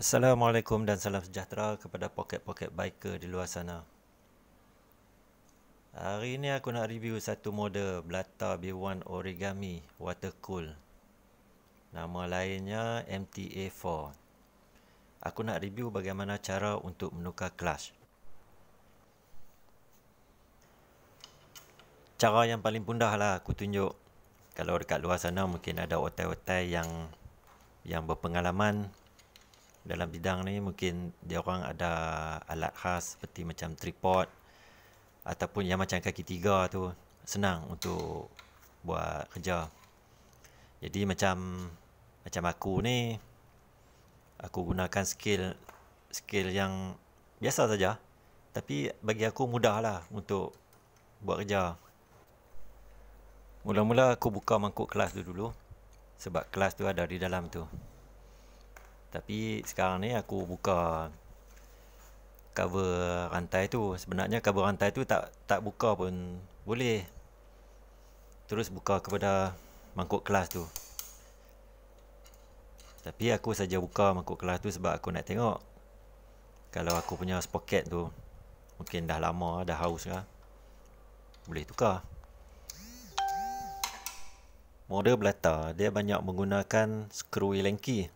Assalamualaikum dan salam sejahtera kepada poket-poket biker di luar sana. Hari ini aku nak review satu model Blata B1 Origami Watercool. Nama lainnya MTA4. Aku nak review bagaimana cara untuk menukar clutch. Cara yang paling mudah lah aku tunjuk. Kalau dekat luar sana mungkin ada otai-otai yang yang berpengalaman dalam bidang ni mungkin dia orang ada alat khas seperti macam tripod ataupun yang macam kaki tiga tu senang untuk buat kerja. Jadi macam macam aku ni aku gunakan skill skill yang biasa saja tapi bagi aku mudah lah untuk buat kerja. Mula-mula aku buka mangkuk kelas tu dulu sebab kelas tu ada di dalam tu. Tapi sekarang ni aku buka cover rantai tu. Sebenarnya cover rantai tu tak tak buka pun boleh. Terus buka kepada mangkuk kelas tu. Tapi aku saja buka mangkuk kelas tu sebab aku nak tengok kalau aku punya sprocket tu mungkin dah lama dah haus lah. Boleh tukar. Model belata dia banyak menggunakan skru elengki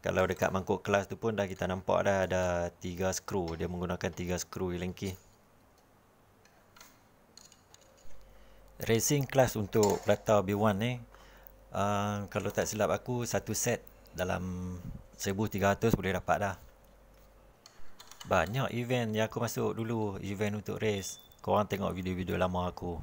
kalau dekat mangkuk kelas tu pun dah kita nampak dah ada tiga skru dia menggunakan tiga skru elengki racing kelas untuk plata B1 ni uh, kalau tak silap aku satu set dalam 1300 boleh dapat dah banyak event yang aku masuk dulu event untuk race korang tengok video-video lama aku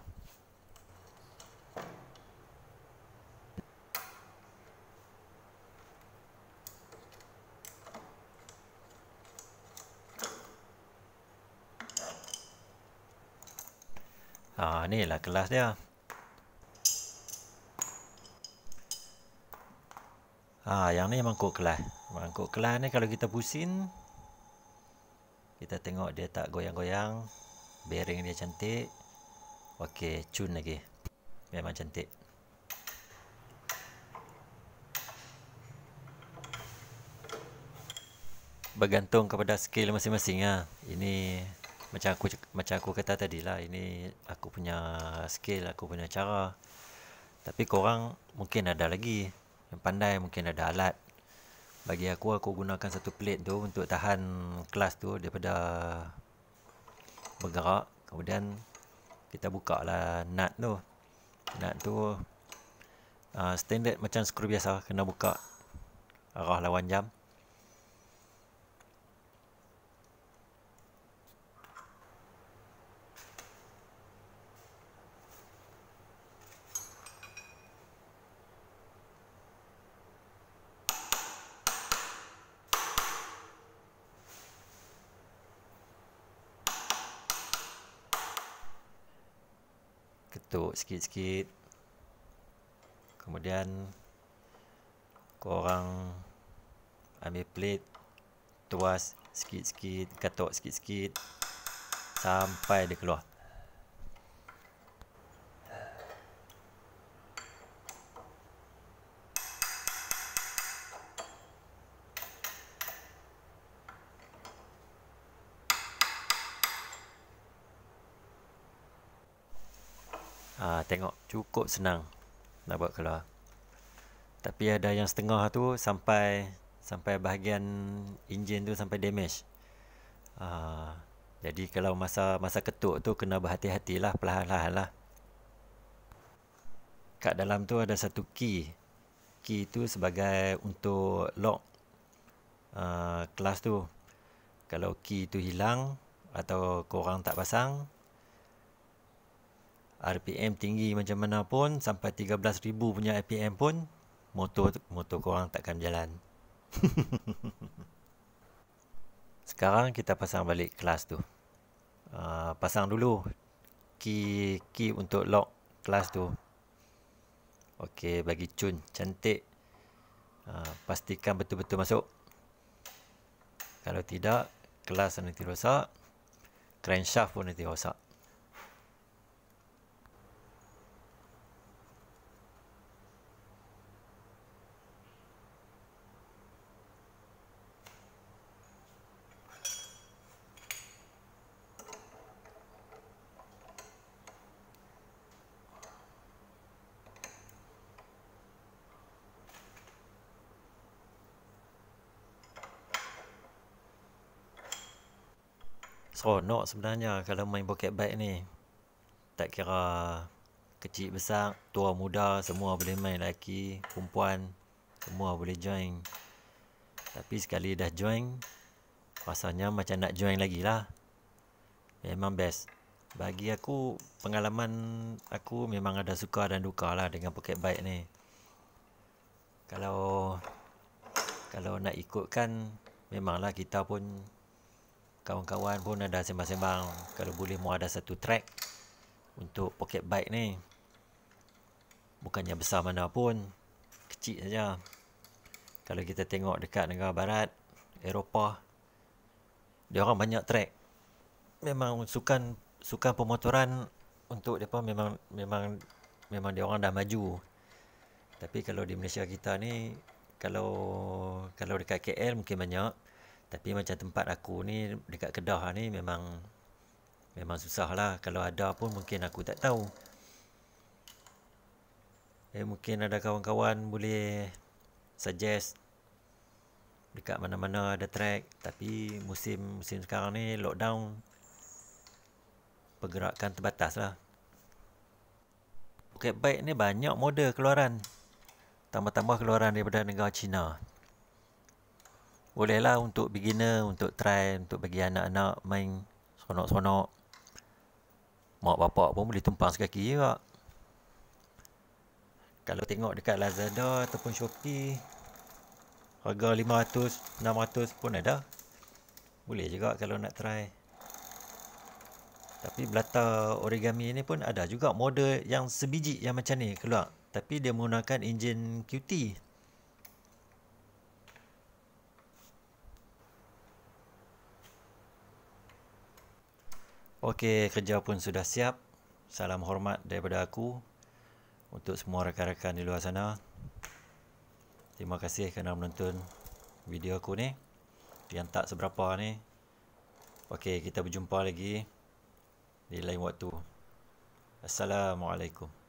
Ha, ni lah kelas dia. Ha, yang ni mangkuk kelas. Mangkuk kelas ni kalau kita pusing. Kita tengok dia tak goyang-goyang. Bearing dia cantik. Okey, cun lagi. Memang cantik. Bergantung kepada skill masing-masing. Ha. Ini macam aku macam aku kata tadi lah ini aku punya skill aku punya cara tapi korang mungkin ada lagi yang pandai mungkin ada alat bagi aku aku gunakan satu plate tu untuk tahan kelas tu daripada bergerak kemudian kita buka lah nut tu nut tu uh, standard macam skru biasa kena buka arah lawan jam tuh sikit-sikit kemudian korang ambil plate tuas sikit-sikit ketuk sikit-sikit sampai dia keluar tengok cukup senang nak buat keluar tapi ada yang setengah tu sampai sampai bahagian enjin tu sampai damage uh, jadi kalau masa masa ketuk tu kena berhati-hatilah perlahan-lahan lah kat dalam tu ada satu key key tu sebagai untuk lock uh, kelas tu kalau key tu hilang atau korang tak pasang RPM tinggi macam mana pun sampai 13000 punya RPM pun motor motor kau korang takkan jalan. Sekarang kita pasang balik kelas tu. Uh, pasang dulu key key untuk lock kelas tu. Okey, bagi cun cantik. Uh, pastikan betul-betul masuk. Kalau tidak, kelas nanti rosak. Crankshaft pun nanti rosak. seronok sebenarnya kalau main pocket bike ni tak kira kecil besar tua muda semua boleh main lelaki perempuan semua boleh join tapi sekali dah join rasanya macam nak join lagi lah memang best bagi aku pengalaman aku memang ada suka dan duka lah dengan pocket bike ni kalau kalau nak ikutkan memanglah kita pun kawan-kawan pun ada sembang-sembang kalau boleh mu ada satu track untuk pocket bike ni bukannya besar mana pun kecil saja kalau kita tengok dekat negara barat Eropah dia orang banyak track memang sukan sukan pemotoran untuk depa memang memang memang dia orang dah maju tapi kalau di Malaysia kita ni kalau kalau dekat KL mungkin banyak tapi macam tempat aku ni dekat Kedah ni memang memang susah lah. Kalau ada pun mungkin aku tak tahu. Eh mungkin ada kawan-kawan boleh suggest dekat mana-mana ada track tapi musim musim sekarang ni lockdown pergerakan terbatas lah pocket bike ni banyak model keluaran tambah-tambah keluaran daripada negara China bolehlah untuk beginner untuk try untuk bagi anak-anak main sonok-sonok mak bapak pun boleh tumpang sekaki juga kalau tengok dekat Lazada ataupun Shopee harga 500 600 pun ada boleh juga kalau nak try tapi belata origami ni pun ada juga model yang sebiji yang macam ni keluar tapi dia menggunakan enjin QT Okey, kerja pun sudah siap. Salam hormat daripada aku untuk semua rakan-rakan di luar sana. Terima kasih kerana menonton video aku ni. Yang tak seberapa ni. Okey, kita berjumpa lagi di lain waktu. Assalamualaikum.